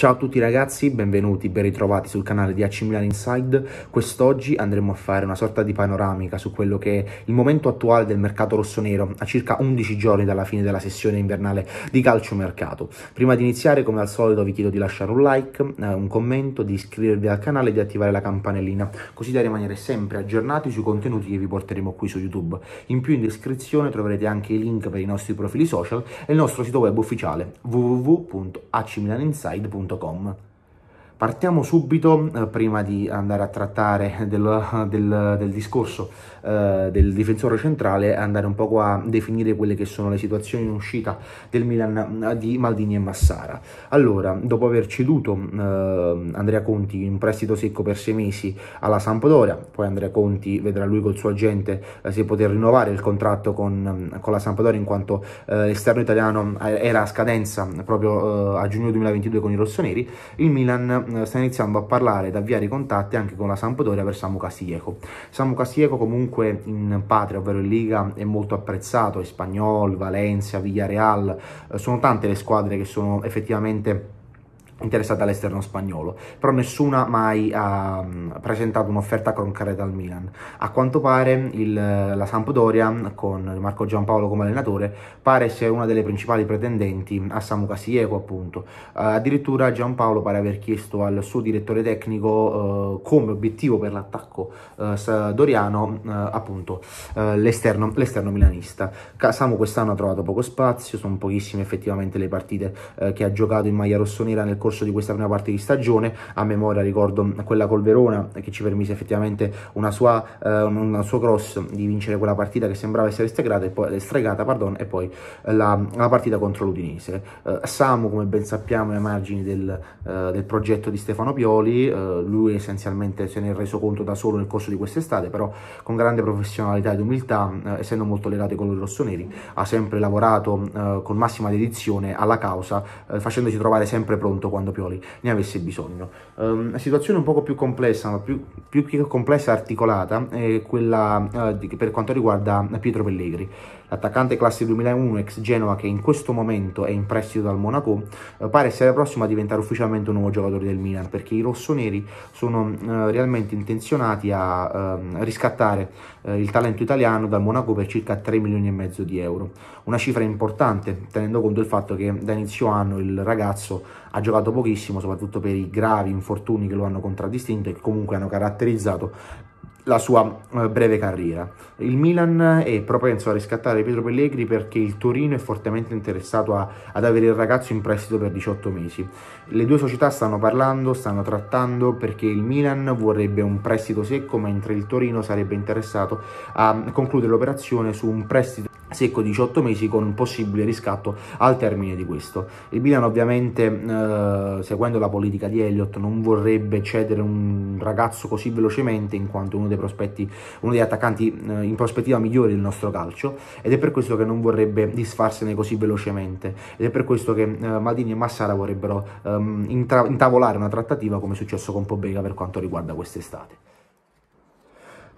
Ciao a tutti ragazzi, benvenuti, ben ritrovati sul canale di AC Milan Inside. Quest'oggi andremo a fare una sorta di panoramica su quello che è il momento attuale del mercato rossonero a circa 11 giorni dalla fine della sessione invernale di calciomercato. Prima di iniziare, come al solito, vi chiedo di lasciare un like, eh, un commento, di iscrivervi al canale e di attivare la campanellina, così da rimanere sempre aggiornati sui contenuti che vi porteremo qui su YouTube. In più in descrizione troverete anche i link per i nostri profili social e il nostro sito web ufficiale www.acmilaninside.com Untergang Partiamo subito, eh, prima di andare a trattare del, del, del discorso eh, del difensore centrale, andare un po' a definire quelle che sono le situazioni in uscita del Milan eh, di Maldini e Massara. Allora, dopo aver ceduto eh, Andrea Conti in prestito secco per sei mesi alla Sampdoria, poi Andrea Conti vedrà lui col suo agente eh, se poter rinnovare il contratto con, mm, con la Sampdoria in quanto eh, l'esterno italiano era a scadenza proprio a giugno 2022 con i rossoneri, il Milan eh, sta iniziando a parlare ed avviare i contatti anche con la Sampdoria per Samu Casieco. Samu Casieco comunque in patria, ovvero in Liga, è molto apprezzato, Espagnol, Valencia, Villarreal, eh, sono tante le squadre che sono effettivamente interessata all'esterno spagnolo, però nessuna mai ha mm, presentato un'offerta concreta al Milan. A quanto pare il, la Sampdoria, con Marco Giampaolo come allenatore, pare sia una delle principali pretendenti a Samu Casieco appunto. Uh, addirittura Giampaolo pare aver chiesto al suo direttore tecnico uh, come obiettivo per l'attacco uh, doriano appunto l'esterno, milanista. Samu quest'anno ha trovato poco spazio, sono pochissime effettivamente le partite che ha giocato in maglia rossonera nel corso corso di questa prima parte di stagione, a memoria ricordo quella col Verona che ci permise effettivamente una sua, eh, una sua cross di vincere quella partita che sembrava essere stregata e poi, stregata, pardon, e poi la, la, partita contro l'Udinese. Eh, Samu come ben sappiamo è ai margini del, eh, del, progetto di Stefano Pioli, eh, lui essenzialmente se ne è reso conto da solo nel corso di quest'estate, però con grande professionalità ed umiltà, eh, essendo molto legato ai colori rossoneri, ha sempre lavorato eh, con massima dedizione alla causa, facendosi trovare sempre pronto quando quando Pioli ne avesse bisogno. Um, ehm, una situazione un poco più complessa, ma più, più che complessa articolata, è quella uh, di, per quanto riguarda Pietro Pellegrini l'attaccante classe 2001 ex Genova che in questo momento è in prestito dal Monaco, eh, pare essere prossimo a diventare ufficialmente un nuovo giocatore del Milan perché i rossoneri sono eh, realmente intenzionati a ehm, riscattare eh, il talento italiano dal Monaco per circa 3 milioni e mezzo di euro, una cifra importante tenendo conto del fatto che da inizio anno il ragazzo ha giocato pochissimo soprattutto per i gravi infortuni che lo hanno contraddistinto e che comunque hanno caratterizzato la sua eh, breve carriera. Il Milan è propenso a riscattare Pietro Pellegrini perché il Torino è fortemente interessato a, ad avere il ragazzo in prestito per 18 mesi. Le due società stanno parlando, stanno trattando perché il Milan vorrebbe un prestito secco mentre il Torino sarebbe interessato a concludere l'operazione su un prestito secco 18 mesi con un possibile riscatto al termine di questo. Il Milan ovviamente eh, seguendo la politica di Elliott non vorrebbe cedere un ragazzo così velocemente in quanto uno dei prospetti, uno degli attaccanti eh, in prospettiva migliori del nostro calcio ed è per questo che non vorrebbe disfarsene così velocemente ed è per questo che eh, Maldini e Massara vorrebbero ehm, intavolare una trattativa come è successo con Pobega per quanto riguarda quest'estate.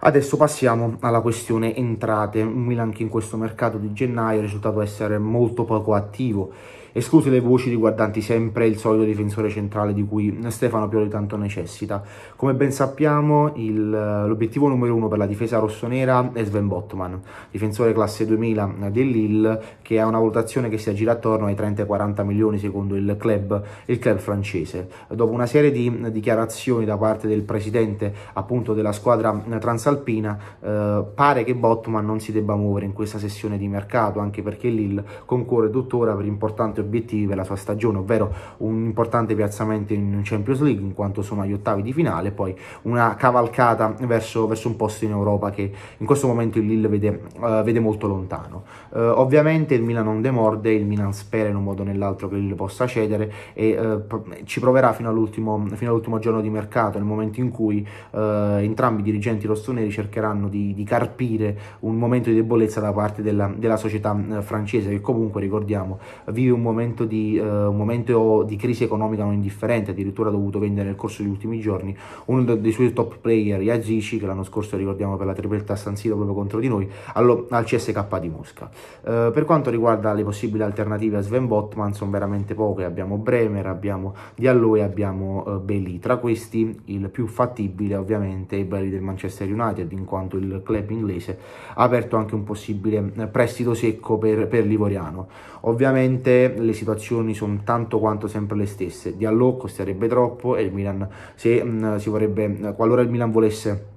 Adesso passiamo alla questione entrate. Un Milan che in questo mercato di gennaio è risultato essere molto poco attivo escluse le voci riguardanti sempre il solito difensore centrale di cui Stefano Pioli tanto necessita. Come ben sappiamo, il, l'obiettivo numero uno per la difesa rossonera è Sven Bottman, difensore classe 2000 dell'IL, che ha una valutazione che si aggira attorno ai 30-40 milioni secondo il club, il club francese. Dopo una serie di dichiarazioni da parte del presidente appunto della squadra transalpina, eh, pare che Bottman non si debba muovere in questa sessione di mercato, anche perché l'IL concorre tuttora per importanti suoi obiettivi per la sua stagione, ovvero un importante piazzamento in Champions League in quanto sono agli ottavi di finale, poi una cavalcata verso, verso un posto in Europa che in questo momento il Lille vede, uh, vede molto lontano. Uh, ovviamente il Milan non demorde, il Milan spera in un modo o nell'altro che il Lille possa cedere e uh, ci proverà fino all'ultimo, all giorno di mercato, nel momento in cui entrambi i dirigenti rossoneri cercheranno di, di, carpire un momento di debolezza da parte della, della società francese che comunque ricordiamo vive un momento momento di, eh, un momento di crisi economica non indifferente, addirittura ha dovuto vendere nel corso degli ultimi giorni uno dei suoi top player, Yazici, che l'anno scorso ricordiamo per la tripletta a San Siro proprio contro di noi, allo, al CSK di Mosca. Eh, per quanto riguarda le possibili alternative a Sven Botman, sono veramente poche, abbiamo Bremer, abbiamo Diallo e abbiamo eh, Belli. Tra questi il più fattibile ovviamente è Belli del Manchester United, in quanto il club inglese ha aperto anche un possibile eh, prestito secco per, per Livoriano. Ovviamente le situazioni sono tanto quanto sempre le stesse. Di Allò costerebbe troppo e il Milan, se mh, si vorrebbe, qualora il Milan volesse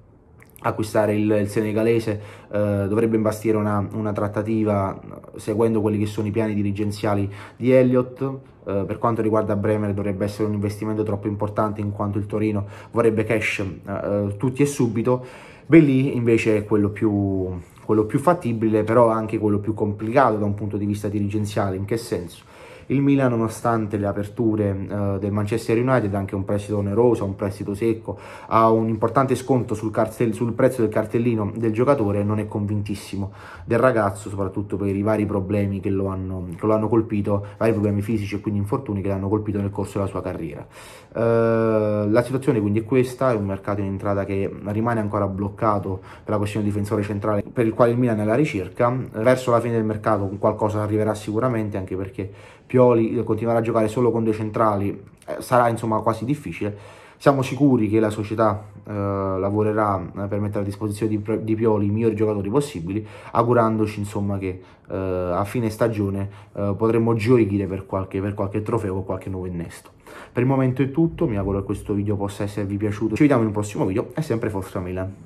acquistare il, il senegalese eh, dovrebbe imbastire una, una, trattativa seguendo quelli che sono i piani dirigenziali di Elliott eh, per quanto riguarda Bremer dovrebbe essere un investimento troppo importante in quanto il Torino vorrebbe cash eh, eh tutti e subito Belli invece è quello più, quello più fattibile però anche quello più complicato da un punto di vista dirigenziale in che senso? Il Milan nonostante le aperture eh, del Manchester United, anche un prestito oneroso, un prestito secco, ha un importante sconto sul, cartel, sul prezzo del cartellino del giocatore, non è convintissimo del ragazzo, soprattutto per i vari problemi che lo hanno, che lo hanno colpito, vari problemi fisici e quindi infortuni che l'hanno colpito nel corso della sua carriera. Eh, la situazione quindi è questa, è un mercato in entrata che rimane ancora bloccato per la questione difensore centrale per il quale il Milan è alla ricerca, verso la fine del mercato qualcosa arriverà sicuramente anche perché più Pioli continuerà a giocare solo con due centrali, eh, sarà insomma quasi difficile. Siamo sicuri che la società eh, lavorerà eh, per mettere a disposizione di, di, Pioli i migliori giocatori possibili, augurandoci insomma, che eh, a fine stagione eh, potremo gioire per qualche, per qualche trofeo o qualche nuovo innesto. Per il momento è tutto, mi auguro che questo video possa esservi piaciuto, ci vediamo in un prossimo video e sempre Forza Milan.